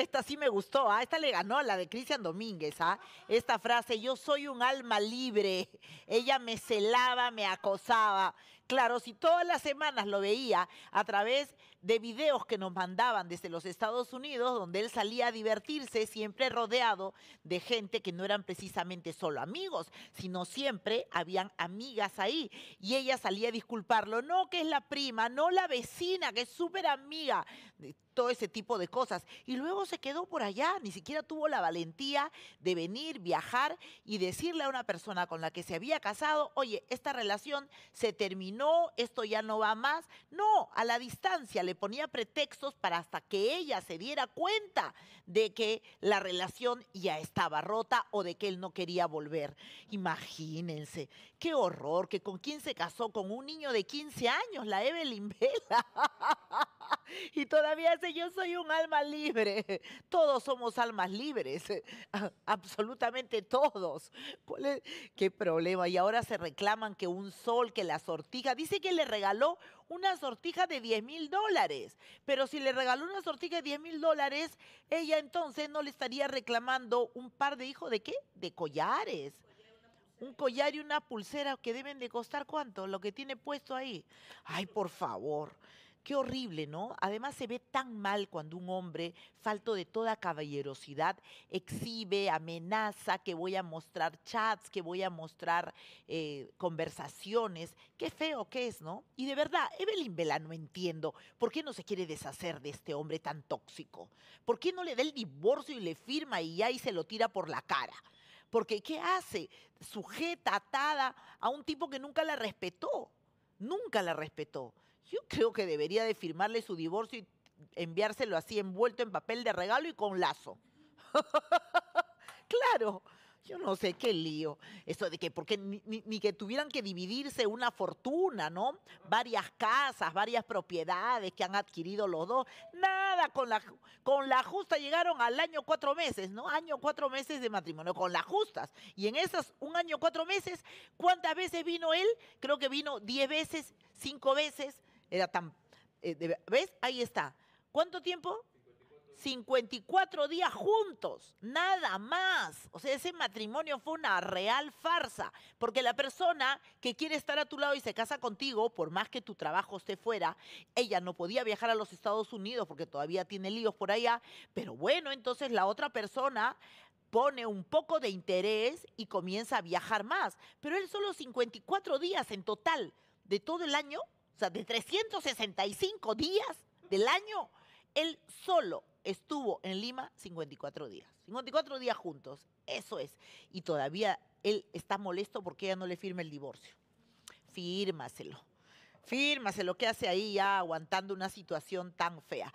Esta sí me gustó, ¿ah? esta le ganó a la de Cristian Domínguez, ¿ah? esta frase, yo soy un alma libre, ella me celaba, me acosaba, Claro, si todas las semanas lo veía a través de videos que nos mandaban desde los Estados Unidos, donde él salía a divertirse, siempre rodeado de gente que no eran precisamente solo amigos, sino siempre habían amigas ahí. Y ella salía a disculparlo, no que es la prima, no la vecina, que es súper amiga, todo ese tipo de cosas. Y luego se quedó por allá, ni siquiera tuvo la valentía de venir, viajar y decirle a una persona con la que se había casado, oye, esta relación se terminó no, esto ya no va más. No, a la distancia le ponía pretextos para hasta que ella se diera cuenta de que la relación ya estaba rota o de que él no quería volver. Imagínense, qué horror que con quién se casó, con un niño de 15 años, la Evelyn Vela. Y todavía dice, yo soy un alma libre. Todos somos almas libres, absolutamente todos. ¿Qué problema? Y ahora se reclaman que un sol, que la sortija, dice que le regaló una sortija de 10 mil dólares. Pero si le regaló una sortija de 10 mil dólares, ella entonces no le estaría reclamando un par de hijos de qué? De collares un collar y una pulsera que deben de costar cuánto, lo que tiene puesto ahí. Ay, por favor. Qué horrible, ¿no? Además se ve tan mal cuando un hombre, falto de toda caballerosidad, exhibe, amenaza que voy a mostrar chats, que voy a mostrar eh, conversaciones. Qué feo que es, ¿no? Y de verdad, Evelyn Vela no entiendo por qué no se quiere deshacer de este hombre tan tóxico. ¿Por qué no le da el divorcio y le firma y ya y se lo tira por la cara? Porque ¿qué hace? Sujeta, atada a un tipo que nunca la respetó. Nunca la respetó. Yo creo que debería de firmarle su divorcio y enviárselo así envuelto en papel de regalo y con lazo. claro. Yo no sé qué lío. Eso de que, porque ni, que tuvieran que dividirse una fortuna, ¿no? Varias casas, varias propiedades que han adquirido los dos. Nada, con la, con la justa llegaron al año cuatro meses, ¿no? Año cuatro meses de matrimonio, con las justas. Y en esas, un año cuatro meses, ¿cuántas veces vino él? Creo que vino diez veces, cinco veces, era tan... Eh, ¿Ves? Ahí está. ¿Cuánto tiempo? 54 días juntos, nada más. O sea, ese matrimonio fue una real farsa, porque la persona que quiere estar a tu lado y se casa contigo, por más que tu trabajo esté fuera, ella no podía viajar a los Estados Unidos porque todavía tiene líos por allá, pero bueno, entonces la otra persona pone un poco de interés y comienza a viajar más, pero él solo 54 días en total de todo el año o sea, de 365 días del año, él solo estuvo en Lima 54 días. 54 días juntos, eso es. Y todavía él está molesto porque ella no le firma el divorcio. Fírmaselo. Fírmaselo, ¿qué hace ahí ya aguantando una situación tan fea?